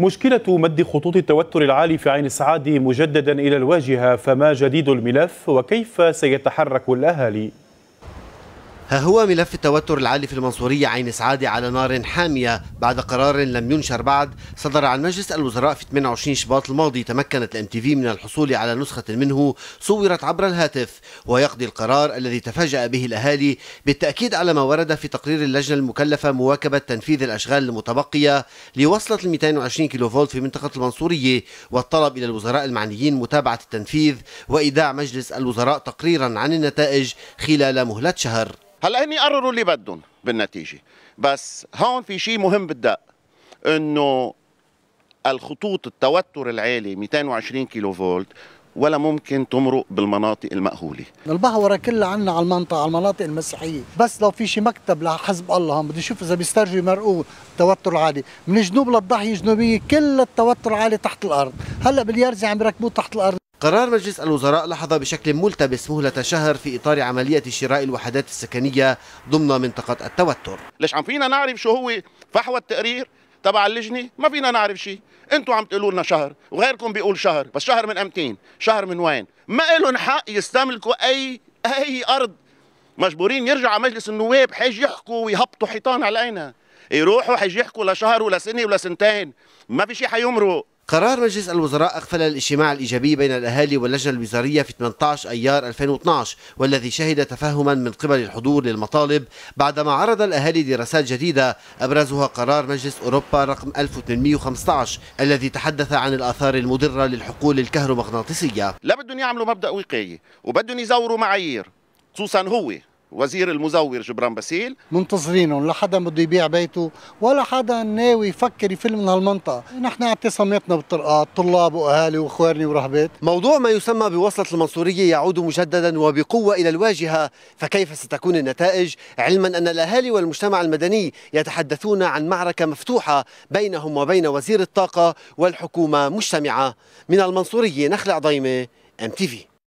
مشكلة مد خطوط التوتر العالي في عين السعادي مجددا إلى الواجهة فما جديد الملف وكيف سيتحرك الأهالي؟ ها هو ملف التوتر العالي في المنصورية عين سعادة على نار حامية بعد قرار لم ينشر بعد صدر عن مجلس الوزراء في 28 شباط الماضي تمكنت الام تي في من الحصول على نسخة منه صورت عبر الهاتف ويقضي القرار الذي تفاجأ به الأهالي بالتأكيد على ما ورد في تقرير اللجنة المكلفة مواكبة تنفيذ الأشغال المتبقية لوصلة ال 220 كيلو فولت في منطقة المنصورية والطلب إلى الوزراء المعنيين متابعة التنفيذ وإيداع مجلس الوزراء تقريرا عن النتائج خلال مهلة شهر هلا هن يقرروا اللي بدهم بالنتيجه بس هون في شيء مهم بالدق انه الخطوط التوتر العالي 220 كيلو فولت ولا ممكن تمرق بالمناطق المأهولة البهورة كلها عنا على المنطقة على المناطق المسيحية بس لو في شي مكتب لحزب الله هون بدي اشوف اذا بيسترجوا يمرقوه التوتر العالي من الجنوب للضاحية الجنوبية كل التوتر عالي تحت الارض هلا باليرزي عم يركبوه تحت الارض قرار مجلس الوزراء لحظ بشكل ملتبس مهلة شهر في إطار عملية شراء الوحدات السكنية ضمن منطقة التوتر ليش عم فينا نعرف شو هو فحوى التقرير تبع اللجنة ما فينا نعرف شيء انتوا عم تقولوا لنا شهر وغيركم بيقول شهر بس شهر من امتين شهر من وين ما لهم حق يستملكوا اي اي ارض مجبورين يرجعوا على مجلس النواب حيج يحكوا ويهبطوا حيطان علينا يروحوا حيج يحكوا لشهر ولا سنه ولا سنتين ما في شيء حيمرق قرار مجلس الوزراء أغفل الاجتماع الإيجابي بين الأهالي واللجنة الوزارية في 18 أيار 2012 والذي شهد تفهما من قبل الحضور للمطالب بعدما عرض الأهالي دراسات جديدة أبرزها قرار مجلس أوروبا رقم 1815 الذي تحدث عن الآثار المضرة للحقول الكهرومغناطيسية لا بدهم يعملوا مبدأ وقاية وبدهم يزوروا معايير خصوصا هو وزير المزور جبران باسيل منتظرينهم لا حدا بده يبيع بيته ولا حدا ناوي يفكر يفل من هالمنطقه نحن اعتصاماتنا بالطرقات طلاب واهالي واخواني ورهبات موضوع ما يسمى بوصله المنصوريه يعود مجددا وبقوه الى الواجهه فكيف ستكون النتائج علما ان الاهالي والمجتمع المدني يتحدثون عن معركه مفتوحه بينهم وبين وزير الطاقه والحكومه مجتمعه من المنصوريه نخلع ضيمه ام تي في